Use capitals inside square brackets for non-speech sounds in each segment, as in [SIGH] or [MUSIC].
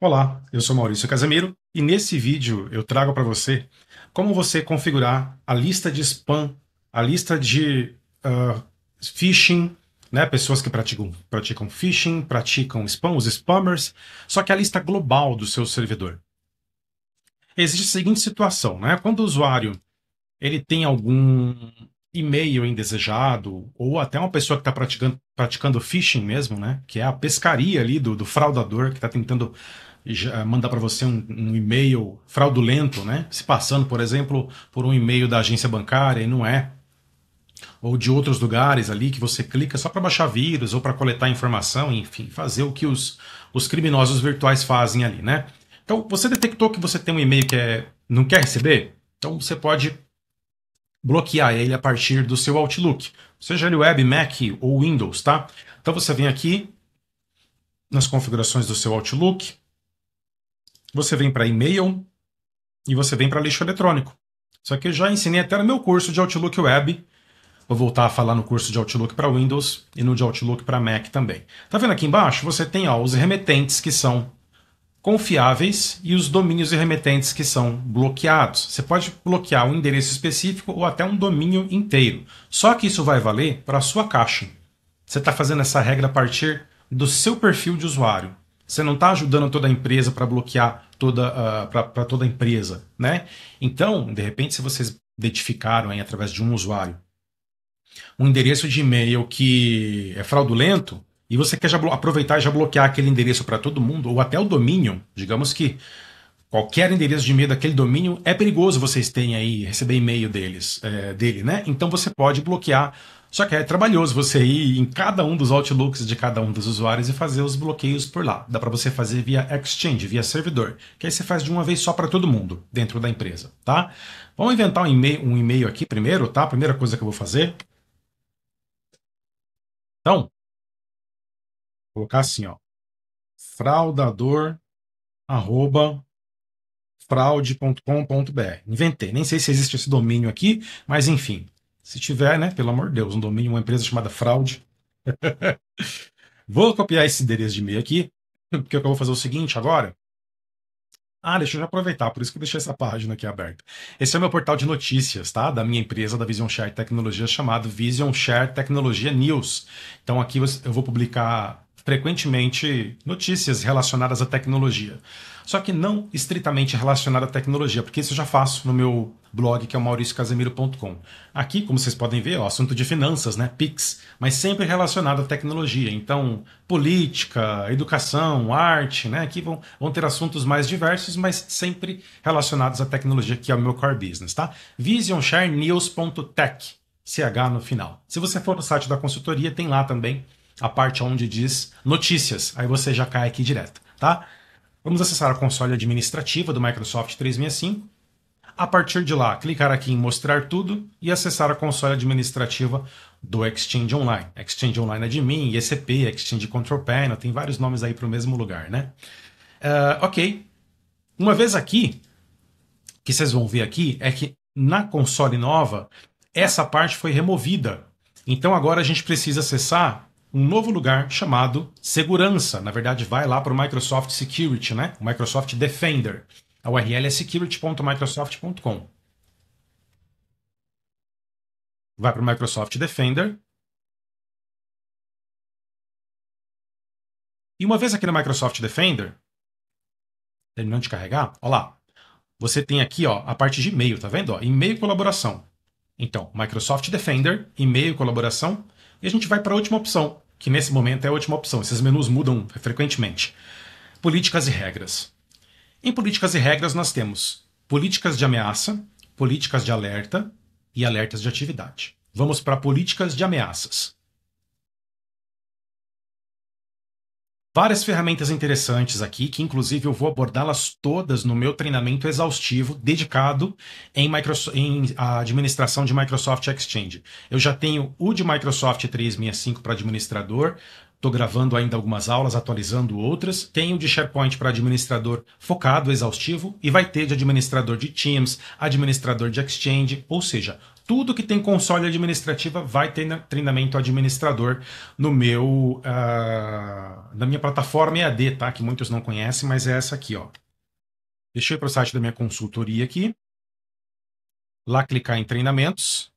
Olá, eu sou Maurício Casemiro e nesse vídeo eu trago para você como você configurar a lista de spam, a lista de uh, phishing, né? pessoas que praticam, praticam phishing, praticam spam, os spammers, só que a lista global do seu servidor. Existe a seguinte situação, né? quando o usuário ele tem algum e-mail indesejado, ou até uma pessoa que está praticando, praticando phishing mesmo, né? Que é a pescaria ali do, do fraudador que está tentando eh, mandar para você um, um, e-mail fraudulento, né? Se passando, por exemplo, por um e-mail da agência bancária e não é. Ou de outros lugares ali que você clica só para baixar vírus ou para coletar informação, enfim, fazer o que os, os criminosos virtuais fazem ali, né? Então, você detectou que você tem um e-mail que é, não quer receber? Então, você pode bloquear ele a partir do seu Outlook, seja ele web, Mac ou Windows, tá? Então você vem aqui nas configurações do seu Outlook, você vem para e-mail e você vem para lixo eletrônico. Isso aqui eu já ensinei até no meu curso de Outlook Web. Vou voltar a falar no curso de Outlook para Windows e no de Outlook para Mac também. Tá vendo aqui embaixo? Você tem ó, os remetentes que são confiáveis e os domínios e remetentes que são bloqueados. Você pode bloquear um endereço específico ou até um domínio inteiro. Só que isso vai valer para a sua caixa. Você está fazendo essa regra a partir do seu perfil de usuário. Você não está ajudando toda a empresa para bloquear toda uh, ah, para toda a empresa, né? Então, de repente, se vocês identificaram aí através de um usuário um endereço de e-mail que é fraudulento, e você quer já aproveitar e já bloquear aquele endereço para todo mundo, ou até o domínio, digamos que qualquer endereço de e-mail daquele domínio é perigoso vocês terem aí, receber e-mail deles, é, dele, né? Então você pode bloquear. Só que é trabalhoso você ir em cada um dos outlooks de cada um dos usuários e fazer os bloqueios por lá. Dá para você fazer via Exchange, via servidor, que aí você faz de uma vez só para todo mundo dentro da empresa, tá? Vamos inventar um e-mail, um e-mail aqui primeiro, tá? Primeira coisa que eu vou fazer. Então, colocar assim, ó, fraudador arroba fraude.com.br. Inventei, nem sei se existe esse domínio aqui, mas enfim, se tiver, né, pelo amor de Deus, um domínio, uma empresa chamada fraude. [LAUGHS] vou copiar esse endereço de e-mail aqui, porque eu vou fazer o seguinte agora. Ah, deixa eu já aproveitar, por isso que eu deixei essa página aqui aberta. Esse é o meu portal de notícias, tá? Da minha empresa, da Vision Share Tecnologia, chamado Vision Share Tecnologia News. Então aqui eu vou publicar frequentemente notícias relacionadas à tecnologia. Só que não estritamente relacionada à tecnologia, porque isso eu já faço no meu blog, que é o mauriciocasemiro.com. Aqui, como vocês podem ver, é o assunto de finanças, né? PIX, mas sempre relacionado à tecnologia. Então, política, educação, arte, né? Aqui vão, vão ter assuntos mais diversos, mas sempre relacionados à tecnologia, que é o meu core business, tá? visionshare.news.tech, CH no final. Se você for no site da consultoria, tem lá também a parte onde diz notícias. Aí você já cai aqui direto, tá? Vamos acessar a console administrativa do Microsoft 365. A partir de lá, clicar aqui em mostrar tudo e acessar a console administrativa do Exchange Online. Exchange Online Admin, é ECP, Exchange Control Panel, tem vários nomes aí para o mesmo lugar, né? Uh, ok. Uma vez aqui, que vocês vão ver aqui, é que na console nova, essa parte foi removida. Então agora a gente precisa acessar um novo lugar chamado segurança. Na verdade, vai lá para o Microsoft Security, né? O Microsoft Defender. A URL é security.microsoft.com. Vai para o Microsoft Defender. E uma vez aqui no Microsoft Defender, terminando de carregar, olha lá, você tem aqui ó, a parte de e-mail, tá vendo? Ó, e-mail colaboração. Então, Microsoft Defender, e-mail colaboração, e a gente vai para a última opção, que nesse momento é a última opção. Esses menus mudam frequentemente. Políticas e regras. Em políticas e regras nós temos políticas de ameaça, políticas de alerta e alertas de atividade. Vamos para políticas de ameaças. Várias ferramentas interessantes aqui, que inclusive eu vou abordá-las todas no meu treinamento exaustivo dedicado em, Microsoft, em administração de Microsoft Exchange. Eu já tenho o de Microsoft 365 para administrador, Estou gravando ainda algumas aulas, atualizando outras. Tenho o de SharePoint para administrador focado, exaustivo, e vai ter de administrador de Teams, administrador de Exchange, ou seja, tudo que tem console administrativa vai ter treinamento administrador no meu uh, na minha plataforma EAD, tá? Que muitos não conhecem, mas é essa aqui, ó. Deixa eu ir para o site da minha consultoria aqui. Lá clicar em treinamentos.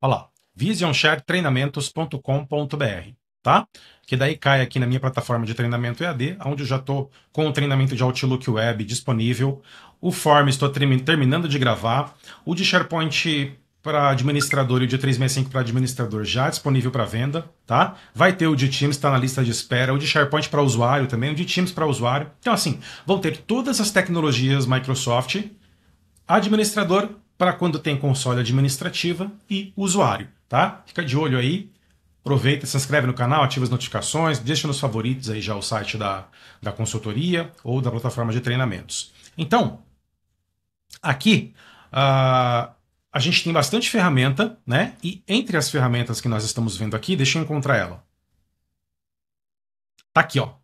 Olha lá, visionsharetreinamentos.com.br tá? Que daí cai aqui na minha plataforma de treinamento EAD, onde eu já estou com o treinamento de Outlook Web disponível, o Form estou terminando de gravar, o de SharePoint para administrador e o de 365 para administrador já disponível para venda, tá? Vai ter o de Teams, está na lista de espera, o de SharePoint para usuário também, o de Teams para usuário. Então, assim, vão ter todas as tecnologias Microsoft, administrador para quando tem console administrativa e usuário, tá? Fica de olho aí, Aproveita, se inscreve no canal, ativa as notificações, deixa nos favoritos aí já o site da, da consultoria ou da plataforma de treinamentos. Então, aqui uh, a gente tem bastante ferramenta, né? E entre as ferramentas que nós estamos vendo aqui, deixa eu encontrar ela. Tá aqui, ó.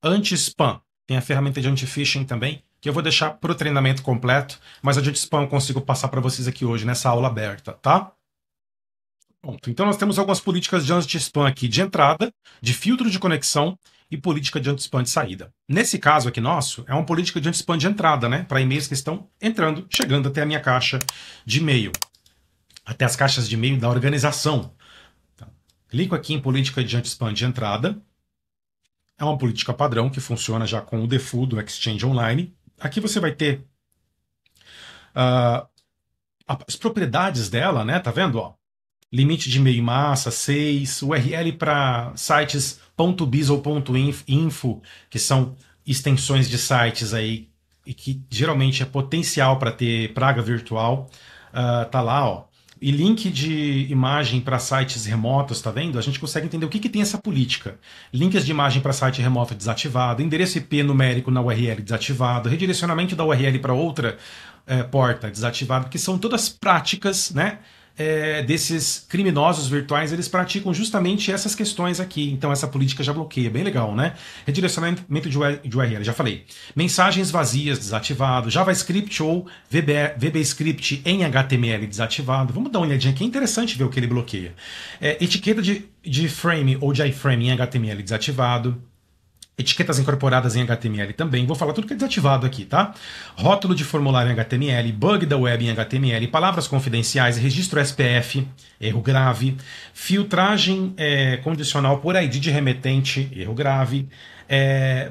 Anti-spam. Tem a ferramenta de anti-phishing também, que eu vou deixar para o treinamento completo, mas a de spam eu consigo passar para vocês aqui hoje nessa aula aberta, tá? Pronto. Então nós temos algumas políticas de anti-spam aqui de entrada, de filtro de conexão e política de anti-spam de saída. Nesse caso aqui nosso, é uma política de anti-spam de entrada, né? Para e-mails que estão entrando, chegando até a minha caixa de e-mail. Até as caixas de e-mail da organização. Então, clico aqui em política de anti-spam de entrada. É uma política padrão que funciona já com o default do Exchange Online. Aqui você vai ter uh, as propriedades dela, né? Tá vendo? Ó, limite de e-mail massa, 6, URL para sites .biz ou .info, que são extensões de sites aí e que geralmente é potencial para ter praga virtual, uh, tá lá, ó. E link de imagem para sites remotos, tá vendo? A gente consegue entender o que, que tem essa política. Links de imagem para site remoto desativado, endereço IP numérico na URL desativado, redirecionamento da URL para outra é, porta desativado, que são todas práticas né, é, desses criminosos virtuais, eles praticam justamente essas questões aqui. Então essa política já bloqueia, bem legal, né? Redirecionamento de URL, já falei. Mensagens vazias desativado, JavaScript ou VB, VBScript em HTML desativado. Vamos dar uma olhadinha aqui, é interessante ver o que ele bloqueia. É, etiqueta de, de frame ou de iframe em HTML desativado etiquetas incorporadas em HTML também. Vou falar tudo que é desativado aqui, tá? Rótulo de formulário em HTML, bug da web em HTML, palavras confidenciais, registro SPF, erro grave, filtragem é, condicional por ID de remetente, erro grave, é,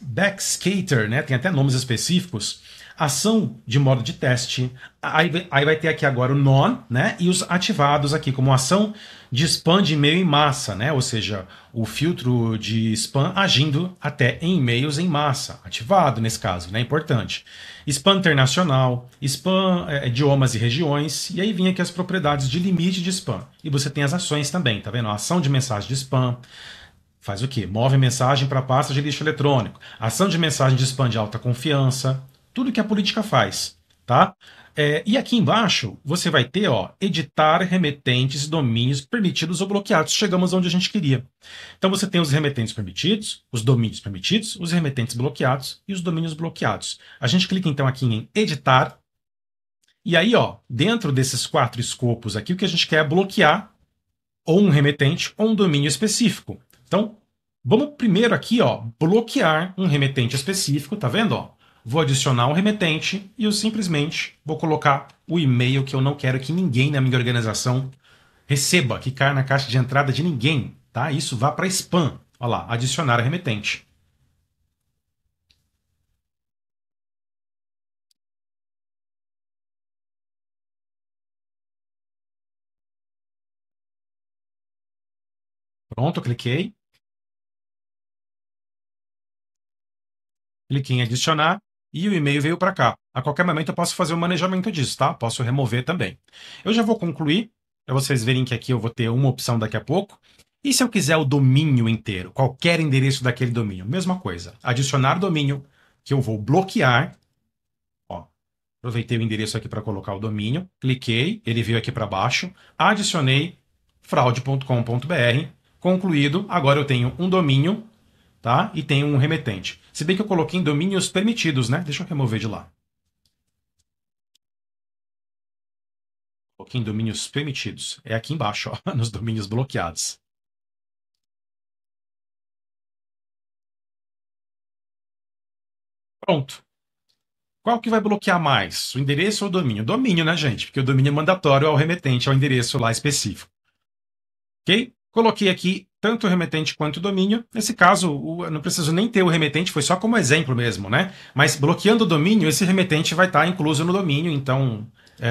backscatter, né? Tem até nomes específicos ação de modo de teste. Aí, aí vai ter aqui agora o non, né? E os ativados aqui, como ação de spam de e-mail em massa, né? Ou seja, o filtro de spam agindo até em e-mails em massa, ativado nesse caso, né? Importante. Spam internacional, spam é, é idiomas e regiões, e aí vinha aqui as propriedades de limite de spam. E você tem as ações também, tá vendo? A ação de mensagem de spam. Faz o quê? Move mensagem para a pasta de lixo eletrônico. Ação de mensagem de spam de alta confiança tudo que a política faz, tá? É, e aqui embaixo você vai ter, ó, editar remetentes e domínios permitidos ou bloqueados. Chegamos onde a gente queria. Então você tem os remetentes permitidos, os domínios permitidos, os remetentes bloqueados e os domínios bloqueados. A gente clica então aqui em editar. E aí, ó, dentro desses quatro escopos aqui, o que a gente quer é bloquear ou um remetente ou um domínio específico. Então, vamos primeiro aqui, ó, bloquear um remetente específico, tá vendo, ó? vou adicionar um remetente e eu simplesmente vou colocar o e-mail que eu não quero que ninguém na minha organização receba, que caia na caixa de entrada de ninguém, tá? Isso vá para spam. Olha lá, adicionar remetente. Pronto, cliquei. Cliquei em adicionar e o e-mail veio para cá. A qualquer momento eu posso fazer o manejamento disso, tá? Posso remover também. Eu já vou concluir, para vocês verem que aqui eu vou ter uma opção daqui a pouco. E se eu quiser o domínio inteiro, qualquer endereço daquele domínio, mesma coisa. Adicionar domínio, que eu vou bloquear. Ó, aproveitei o endereço aqui para colocar o domínio, cliquei, ele veio aqui para baixo, adicionei fraude.com.br, concluído, agora eu tenho um domínio, tá? E tenho um remetente. Se bem que eu coloquei em domínios permitidos, né? Deixa eu remover de lá. Coloquei em domínios permitidos. É aqui embaixo, ó, [LAUGHS] nos domínios bloqueados. Pronto. Qual que vai bloquear mais? O endereço ou o domínio? Domínio, né, gente? Porque o domínio é mandatório ao remetente, ao endereço lá específico. Ok? Coloquei aqui tanto o remetente quanto o domínio. Nesse caso, o, não preciso nem ter o remetente, foi só como exemplo mesmo, né? Mas bloqueando o domínio, esse remetente vai estar tá incluso no domínio, então é,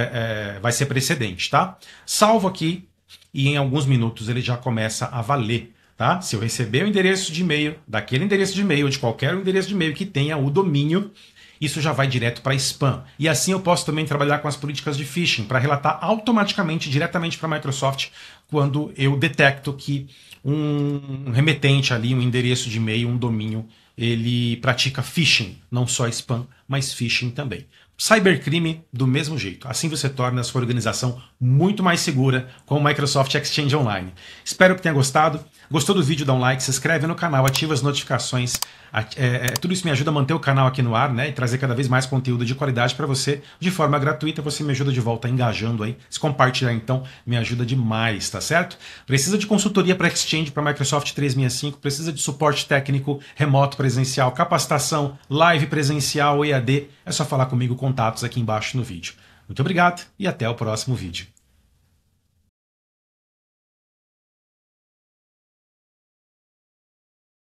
é, vai ser precedente, tá? Salvo aqui e em alguns minutos ele já começa a valer, tá? Se eu receber o endereço de e-mail, daquele endereço de e-mail, de qualquer endereço de e-mail que tenha o domínio, isso já vai direto para spam. E assim eu posso também trabalhar com as políticas de phishing para relatar automaticamente, diretamente para a Microsoft, quando eu detecto que um remetente ali, um endereço de e-mail, um domínio, ele pratica phishing, não só spam, mas phishing também. Cybercrime do mesmo jeito. Assim você torna a sua organização muito mais segura com o Microsoft Exchange Online. Espero que tenha gostado. Gostou do vídeo? Dá um like, se inscreve no canal, ativa as notificações é, é, tudo isso me ajuda a manter o canal aqui no ar, né? E trazer cada vez mais conteúdo de qualidade para você de forma gratuita. Você me ajuda de volta engajando aí. Se compartilhar, então, me ajuda demais, tá certo? Precisa de consultoria para Exchange, para Microsoft 365, precisa de suporte técnico remoto presencial, capacitação, live presencial, EAD. É só falar comigo, contatos aqui embaixo no vídeo. Muito obrigado e até o próximo vídeo.